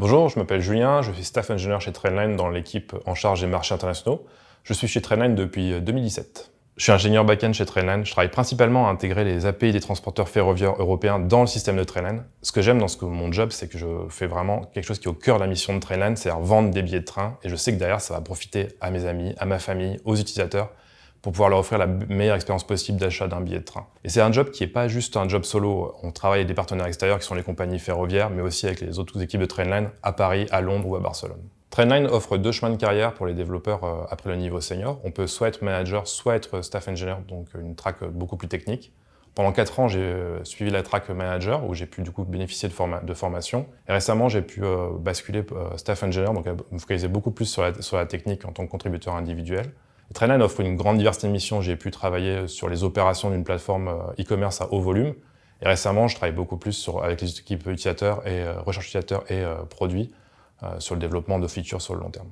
Bonjour, je m'appelle Julien, je suis staff engineer chez Trainline dans l'équipe en charge des marchés internationaux. Je suis chez Trainline depuis 2017. Euh, je suis ingénieur back-end chez Trainline. Je travaille principalement à intégrer les API des transporteurs ferroviaires européens dans le système de Trainline. Ce que j'aime dans ce que mon job, c'est que je fais vraiment quelque chose qui est au cœur de la mission de Trainline, c'est-à-dire vendre des billets de train. Et je sais que derrière, ça va profiter à mes amis, à ma famille, aux utilisateurs pour pouvoir leur offrir la meilleure expérience possible d'achat d'un billet de train. Et c'est un job qui n'est pas juste un job solo. On travaille avec des partenaires extérieurs qui sont les compagnies ferroviaires, mais aussi avec les autres équipes de Trainline à Paris, à Londres ou à Barcelone. Trainline offre deux chemins de carrière pour les développeurs euh, après le niveau senior. On peut soit être manager, soit être staff engineer, donc une traque beaucoup plus technique. Pendant quatre ans, j'ai euh, suivi la traque manager où j'ai pu du coup bénéficier de, formation. Et récemment, j'ai pu euh, basculer staff engineer, donc me focaliser beaucoup plus sur la technique en tant que contributeur individuel. Trainline offre une grande diversité de missions. J'ai pu travailler sur les opérations d'une plateforme euh, e-commerce à haut volume. Et récemment, je travaille beaucoup plus sur, avec les équipes utilisateurs et euh, recherche utilisateur et euh, produits sur le développement de features sur le long terme.